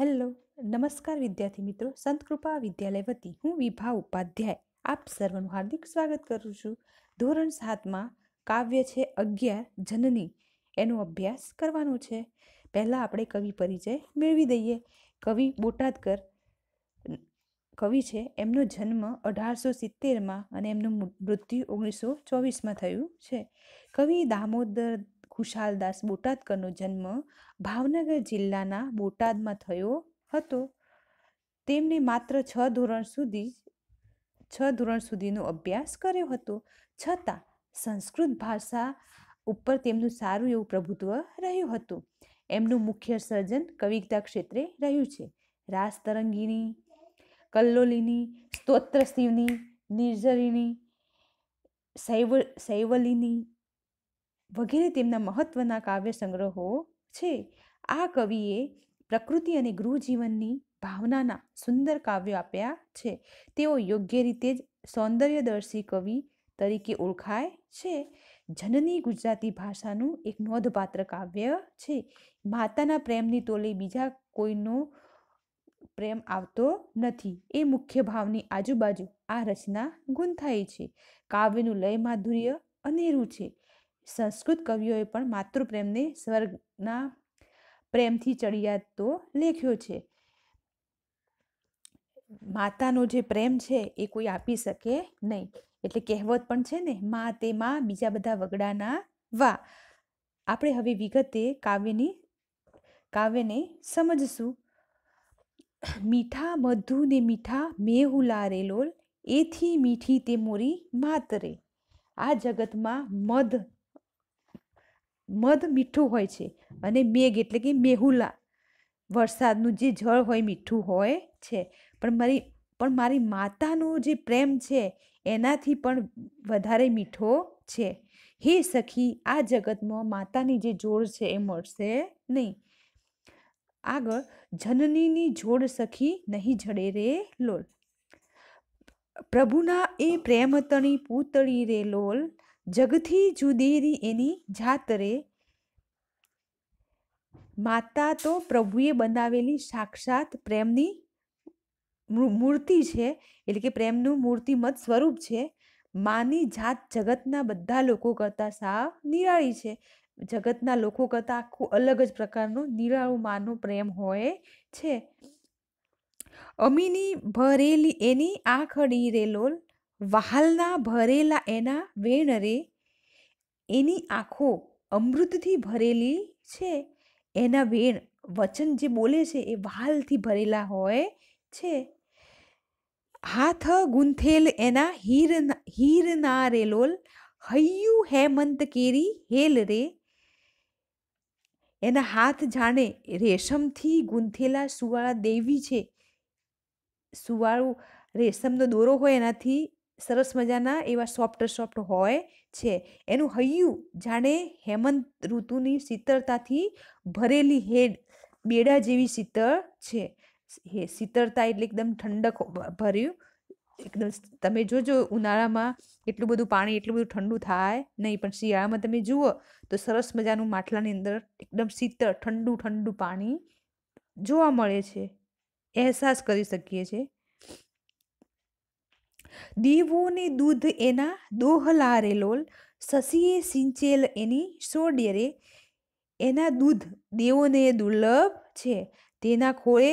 hello નમસ્કાર વિદ્યાર્થી મિત્રો સંતકૃપા વિદ્યાલય વતી હું વિભા ઉપાધ્યાય આપ સર્વનું હાર્દિક સ્વાગત કરું છું ધોરણ સાતમાં કાવ્ય છે અગિયાર જનની એનો અભ્યાસ કરવાનો છે પહેલાં આપણે કવિ પરિચય મેળવી દઈએ કવિ બોટાદકર કવિ છે એમનો જન્મ અઢારસો સિત્તેરમાં અને એમનું મૃત્યુ ઓગણીસો ચોવીસમાં થયું છે કવિ દામોદર ખુશાલદાસ બોટાદકરનો જન્મ ભાવનગર જિલ્લાના બોટાદમાં થયો હતો તેમણે માત્ર છ ધોરણ સુધી છ ધોરણ સુધીનો અભ્યાસ કર્યો હતો છતાં સંસ્કૃત ભાષા ઉપર તેમનું સારું એવું પ્રભુત્વ રહ્યું હતું એમનું મુખ્ય સર્જન કવિતા ક્ષેત્રે રહ્યું છે રાસ તરંગીની કલ્લોલીની સ્તોત્ર શિવની નિર્જરીની શૈવ શૈવલીની વગેરે તેમના મહત્ત્વના કાવ્ય સંગ્રહો છે આ કવિએ પ્રકૃતિ અને ગૃહજીવનની ભાવનાના સુંદર કાવ્યો આપ્યા છે તેઓ યોગ્ય રીતે જ સૌંદર્યદર્શી કવિ તરીકે ઓળખાય છે જનની ગુજરાતી ભાષાનું એક નોંધપાત્ર કાવ્ય છે માતાના પ્રેમની તોલે બીજા કોઈનો પ્રેમ આવતો નથી એ મુખ્ય ભાવની આજુબાજુ આ રચના ગૂંથાઈ છે કાવ્યનું લય માધુર્ય અનેરું છે સંસ્કૃત કવિઓએ પણ માતૃપ્રેમને સ્વર્ગના પ્રેમથી ચડિયાતો લેખ્યો છે માતાનો જે પ્રેમ છે એ કોઈ આપી શકે નહીં એટલે કહેવત પણ છે ને મા તે માં બીજા બધા વગડાના વા આપણે હવે વિગતે કાવ્યની કાવ્યને સમજશું મીઠા મધુ ને મીઠા મેહુ લારે લોલ એથી મીઠી તે મોરી માતરે આ જગતમાં મધ મધ મીઠું હોય છે અને મેઘ એટલે કે મેહુલા વરસાદનું જે જળ હોય મીઠું હોય છે પણ મારી પણ મારી માતાનો જે પ્રેમ છે એનાથી પણ વધારે મીઠો છે હે સખી આ જગતમાં માતાની જે જોડ છે એ મળશે નહીં આગળ જનનીની જોડ સખી નહીં જડે રે લોલ પ્રભુના એ પ્રેમતણી પૂતળી રે લોલ જગથી જુદીની એની જાતરે માતા તો પ્રભુએ બનાવેલી સાક્ષાત પ્રેમની મૂર્તિ છે એટલે કે પ્રેમનું મૂર્તિમત સ્વરૂપ છે માની જાત જગતના બધા લોકો કરતાં સાવ નિરાળી છે જગતના લોકો કરતાં આખું અલગ જ પ્રકારનું નિરાળું માનો પ્રેમ હોય છે અમીની ભરેલી એની આંખડી રેલોલ વહાલના ભરેલા એના વેણરે એની આંખો અમૃતથી ભરેલી છે એના વેણ વચન જે બોલે છે એ વહાલથી ભરેલા હોય છે હાથ ગુંથેલ એના હીર હીરના રેલોલ હૈયુ હેમંત કેરી હેલ રે એના હાથ જાણે રેશમથી ગૂંથેલા સુવાળા દેવી છે સુવાળું રેશમનો દોરો હોય એનાથી સરસ મજાના એવા સોફ્ટ સોફ્ટ હોય છે એનું હૈયું જાણે હેમંત ઋતુની શીતળતાથી ભરેલી હેડ બેડા જેવી શીતળ છે હે શીતળતા એટલે એકદમ ઠંડક ભર્યું એકદમ તમે જોજો ઉનાળામાં એટલું બધું પાણી એટલું બધું ઠંડુ થાય નહીં પણ શિયાળામાં તમે જુઓ તો સરસ મજાનું માટલાની અંદર એકદમ શીતળ ઠંડુ ઠંડુ પાણી જોવા મળે છે અહેસાસ કરી શકીએ છીએ દીવોને દૂધ એના દોહલારેલોલ લોલ શશીએ સિંચેલ એની સોડિયરે એના દૂધ દેવોને દુર્લભ છે તેના ખોળે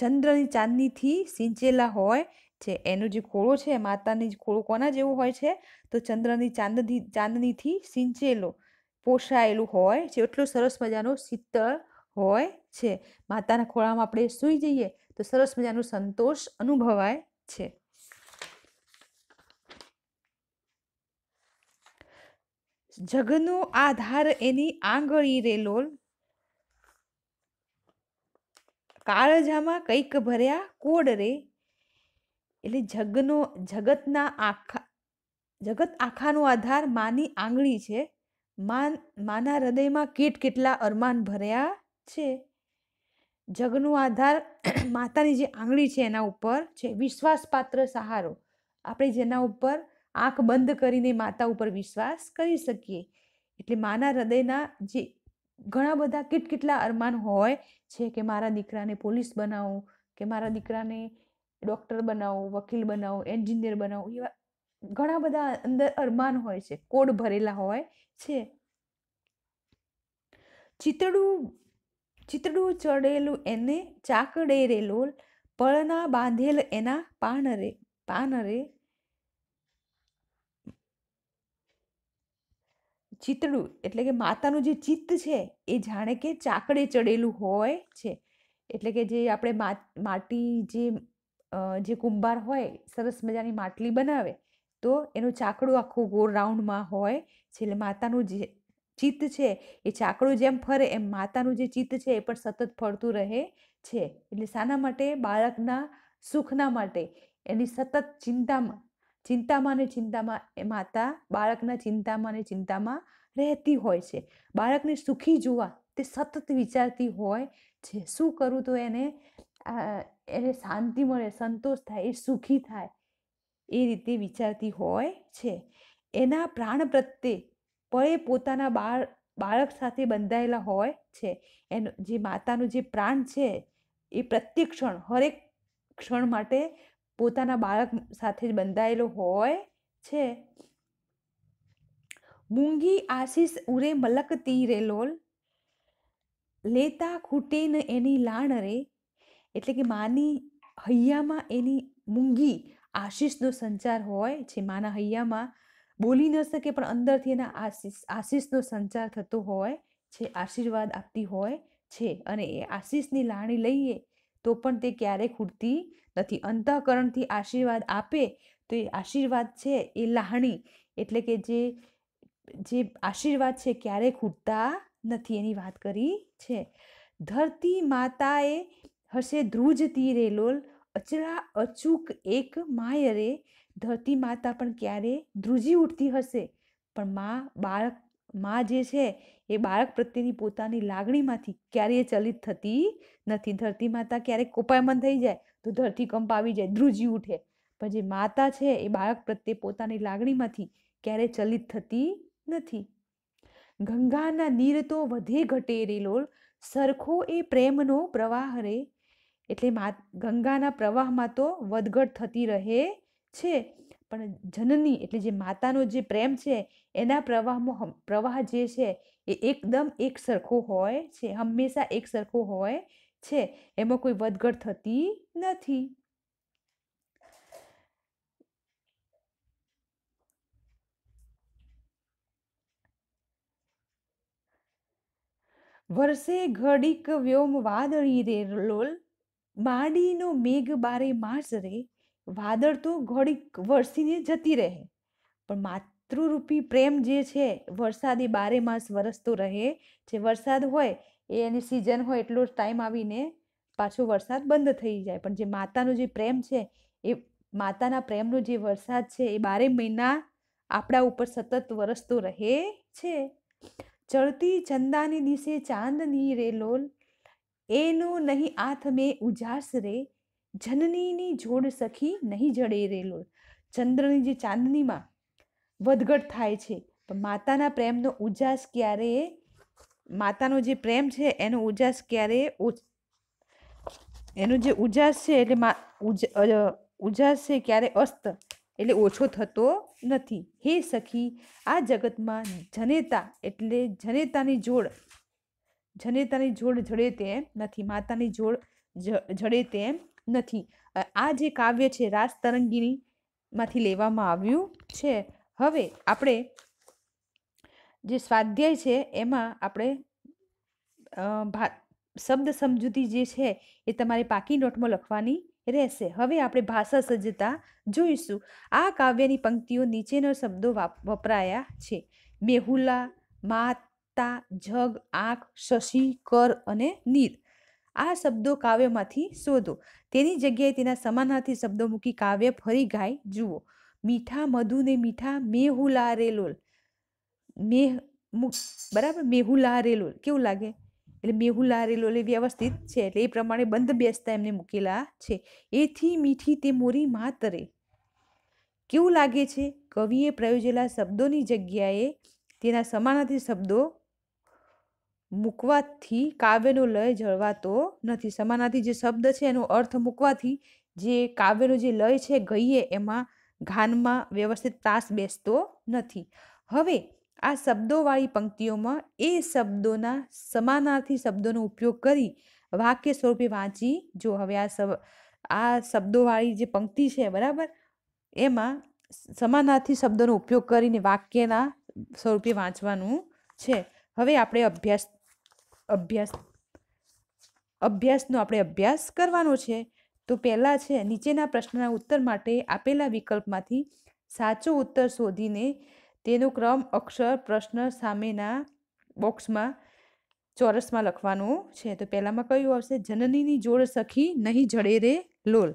ચંદ્રની ચાંદનીથી સિંચેલા હોય છે એનો જે ખોળો છે માતાની ખોળો કોના જેવો હોય છે તો ચંદ્રની ચાંદની ચાંદનીથી સિંચેલો પોષાયેલું હોય છે એટલું સરસ મજાનો શીતળ હોય છે માતાના ખોળામાં આપણે સૂઈ જઈએ તો સરસ મજાનો સંતોષ અનુભવાય છે જગનો આધાર એની આંગળી રે લોલ કાળજામાં કંઈક ભર્યા કોડ રે એટલે જગનો જગતના આખા જગત આખાનો આધાર માની આંગળી છે માન માના હૃદયમાં કેટ કેટલા અરમાન ભર્યા છે જગનો આધાર માતાની જે આંગળી છે એના ઉપર છે વિશ્વાસપાત્ર સહારો આપણે જેના ઉપર આંખ બંધ કરીને માતા ઉપર વિશ્વાસ કરી શકીએ એટલે માના હૃદયના જે ઘણા બધા કેટલા અરમાન હોય છે કે મારા દીકરાને પોલીસ બનાવો કે મારા દીકરાને ડૉક્ટર બનાવો વકીલ બનાવો એન્જિનિયર બનાવો એવા ઘણા બધા અંદર અરમાન હોય છે કોડ ભરેલા હોય છે ચિતડું ચિતડું ચડેલું એને ચાકડેરેલો પળના બાંધેલ એના પાનરે પાનરે ચિતડું એટલે કે માતાનું જે ચિત્ત છે એ જાણે કે ચાકડે ચડેલું હોય છે એટલે કે જે આપણે માટી જે જે કુંભાર હોય સરસ મજાની માટલી બનાવે તો એનું ચાકડું આખું ગોળ રાઉન્ડમાં હોય છે એટલે માતાનું જે ચિત્ત છે એ ચાકડું જેમ ફરે એમ માતાનું જે ચિત્ત છે એ પણ સતત ફરતું રહે છે એટલે શાના માટે બાળકના સુખના માટે એની સતત ચિંતામાં ચિંતામાં ને ચિંતામાં એ માતા બાળકના ચિંતામાં ને ચિંતામાં રહેતી હોય છે બાળકને સુખી જોવા તે સતત વિચારતી હોય છે શું કરું તો એને એને શાંતિ મળે સંતોષ થાય એ સુખી થાય એ રીતે વિચારતી હોય છે એના પ્રાણ પ્રત્યે પળે પોતાના બાળ બાળક સાથે બંધાયેલા હોય છે એનું જે માતાનું જે પ્રાણ છે એ પ્રત્યેક ક્ષણ હરેક ક્ષણ માટે પોતાના બાળક સાથે જ બંધાયેલો હોય છે મૂંગી આશીષ ઉરે મલક તીરે લોલ લેતા ખૂટે ન એની લાણ રે એટલે કે માની હૈયામાં એની મૂંગી આશીષનો સંચાર હોય છે માના હૈયામાં બોલી ન શકે પણ અંદરથી એના આશીષ આશીષનો સંચાર થતો હોય છે આશીર્વાદ આપતી હોય છે અને એ આશીષની લાણી લઈએ તો પણ તે ક્યારેય ખૂટતી નથી અંતઃકરણથી આશીર્વાદ આપે તો એ આશીર્વાદ છે એ લાહણી એટલે કે જે જે આશીર્વાદ છે ક્યારેય ખૂટતા નથી એની વાત કરી છે ધરતી માતાએ હશે ધ્રુજ તીરે લોલ અચરા અચૂક એક માયરે ધરતી માતા પણ ક્યારે ધ્રુજી ઉઠતી હશે પણ મા બાળક માં જે છે એ બાળક પ્રત્યેની પોતાની લાગણીમાંથી ક્યારેય ચલિત થતી નથી ધરતી માતા ક્યારેક કોપાયમન થઈ જાય તો ધરતી કંપ આવી જાય ધ્રુજી ઉઠે પણ જે માતા છે એ બાળક પ્રત્યે પોતાની લાગણીમાંથી ક્યારેય ચલિત થતી નથી ગંગાના નીર તો વધે ઘટે રે લોલ સરખો એ પ્રેમનો પ્રવાહ રે એટલે મા ગંગાના પ્રવાહમાં તો વધઘટ થતી રહે છે પણ જનની એટલે જે માતાનો જે પ્રેમ છે એના પ્રવાહમાં પ્રવાહ જે છે એ એકદમ એક સરખો હોય છે હંમેશા એક સરખો હોય છે એમાં કોઈ વધઘટ થતી નથી વર્ષે ઘડીક વ્યોમ વાદળી રે લોલ માડીનો મેઘ બારે માસ રે વાદળ તો ઘડીક વરસીને જતી રહે પણ માતૃરૂપી પ્રેમ જે છે વરસાદ એ બારે માસ વરસતો રહે જે વરસાદ હોય એ એની સિઝન હોય એટલો જ ટાઈમ આવીને પાછો વરસાદ બંધ થઈ જાય પણ જે માતાનો જે પ્રેમ છે એ માતાના પ્રેમનો જે વરસાદ છે એ બારે મહિના આપણા ઉપર સતત વરસતો રહે છે ચડતી ચંદાની દિશે ચાંદની રે લોલ એનો નહીં આથ મેં ઉજાસ રે જનનીની જોડ સખી નહીં જડે રે ચંદ્રની જે ચાંદનીમાં વધઘટ થાય છે પણ માતાના પ્રેમનો ઉજાસ ક્યારે માતાનો જે પ્રેમ છે એનો ઉજાસ ક્યારેય એનો જે ઉજાસ છે એટલે ઉજાસ છે ક્યારે અસ્ત એટલે ઓછો થતો નથી હે સખી આ જગતમાં જનેતા એટલે જનેતાની જોડ જનેતાની જોડ જડે તેમ નથી માતાની જોડ જડે તેમ નથી આ જે કાવ્ય છે રાસ તરંગીનીમાંથી લેવામાં આવ્યું છે હવે આપણે જે સ્વાધ્યાય છે એમાં આપણે ભા શબ્દ સમજૂતી જે છે એ તમારે પાકી નોટમાં લખવાની રહેશે હવે આપણે ભાષા સજ્જતા જોઈશું આ કાવ્યની પંક્તિઓ નીચેના શબ્દો વપરાયા છે મેહુલા માતા જગ આંખ શશી કર અને નીર આ શબ્દો કાવ્યમાંથી શોધો તેની જગ્યાએ તેના સમાનાર્થી શબ્દો મૂકી કાવ્ય ફરી ગાય જુઓ મીઠા મધુને મીઠા મેહુલા રેલોલ મેહ બરાબર મેહુલા રેલોલ કેવું લાગે એટલે મેહુલા રેલોલ એ વ્યવસ્થિત છે એટલે એ પ્રમાણે બંધ બેસતા એમને મૂકેલા છે એથી મીઠી તે મોરી માતરે કેવું લાગે છે કવિએ પ્રયોજેલા શબ્દોની જગ્યાએ તેના સમાનાર્થી શબ્દો મૂકવાથી કાવ્યનો લય જળવાતો નથી સમાનાથી જે શબ્દ છે એનો અર્થ મૂકવાથી જે કાવ્યનો જે લય છે ગઈએ એમાં ઘાનમાં વ્યવસ્થિત તાસ બેસતો નથી હવે આ શબ્દોવાળી પંક્તિઓમાં એ શબ્દોના સમાનાર્થી શબ્દોનો ઉપયોગ કરી વાક્ય સ્વરૂપે વાંચી જો હવે આ આ શબ્દોવાળી જે પંક્તિ છે બરાબર એમાં સમાનાર્થી શબ્દોનો ઉપયોગ કરીને વાક્યના સ્વરૂપે વાંચવાનું છે હવે આપણે અભ્યાસ અભ્યાસ અભ્યાસનો આપણે અભ્યાસ કરવાનો છે તો પહેલાં છે નીચેના પ્રશ્નના ઉત્તર માટે આપેલા વિકલ્પમાંથી સાચો ઉત્તર શોધીને તેનો ક્રમ અક્ષર પ્રશ્ન સામેના બોક્સમાં ચોરસમાં લખવાનો છે તો પહેલાંમાં કયું આવશે જનનીની જોડ સખી નહીં જડે રે લોલ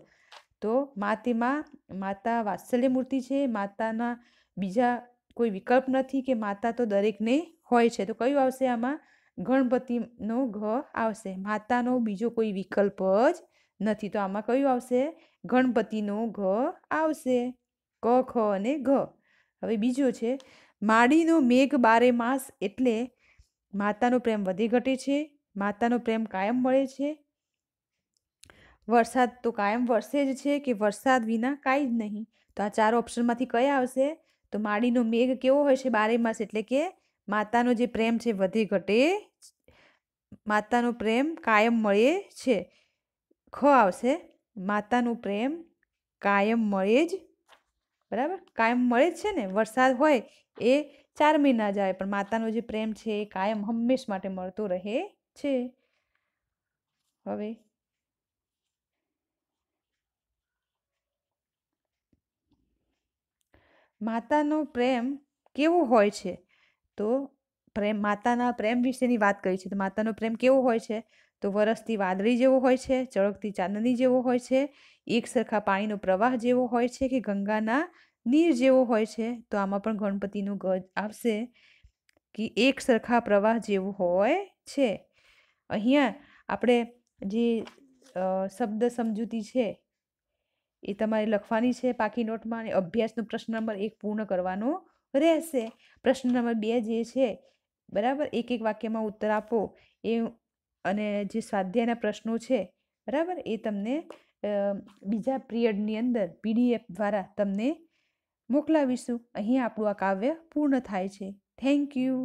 તો માતેમાં માતા વાત્સલ્યમૂર્તિ છે માતાના બીજા કોઈ વિકલ્પ નથી કે માતા તો દરેકને હોય છે તો કયું આવશે આમાં ગણપતિનો ઘ આવશે માતાનો બીજો કોઈ વિકલ્પ જ નથી તો આમાં કયું આવશે ગણપતિનો ઘ આવશે ક ખ અને ઘ હવે બીજો છે માડીનો મેઘ બારે માસ એટલે માતાનો પ્રેમ વધે ઘટે છે માતાનો પ્રેમ કાયમ મળે છે વરસાદ તો કાયમ વરસે જ છે કે વરસાદ વિના કાંઈ જ નહીં તો આ ચાર ઓપ્શનમાંથી કયા આવશે તો માડીનો મેઘ કેવો હોય છે બારે માસ એટલે કે માતાનો જે પ્રેમ છે વધી ઘટે માતાનો પ્રેમ કાયમ મળે છે ખ આવશે માતાનું પ્રેમ કાયમ મળે જ બરાબર કાયમ મળે જ છે ને વરસાદ હોય એ ચાર મહિના જાય પણ માતાનો જે પ્રેમ છે એ કાયમ હંમેશ માટે મળતો રહે છે હવે માતાનો પ્રેમ કેવો હોય છે તો પ્રેમ માતાના પ્રેમ વિશેની વાત કરી છે તો માતાનો પ્રેમ કેવો હોય છે તો વરસથી વાદળી જેવો હોય છે ચળકતી ચાંદની જેવો હોય છે એક સરખા પાણીનો પ્રવાહ જેવો હોય છે કે ગંગાના નીર જેવો હોય છે તો આમાં પણ ગણપતિનું ગજ આવશે કે એક સરખા પ્રવાહ જેવું હોય છે અહીંયા આપણે જે શબ્દ સમજૂતી છે એ તમારે લખવાની છે પાકી નોટમાં અને અભ્યાસનો પ્રશ્ન નંબર એક પૂર્ણ કરવાનો રહેશે પ્રશ્ન નંબર બે જે છે બરાબર એક એક વાક્યમાં ઉત્તર આપો એ અને જે સ્વાધ્યાયના પ્રશ્નો છે બરાબર એ તમને બીજા પિરિયડની અંદર પીડીએફ દ્વારા તમને મોકલાવીશું અહીં આપણું આ કાવ્ય પૂર્ણ થાય છે થેન્ક યુ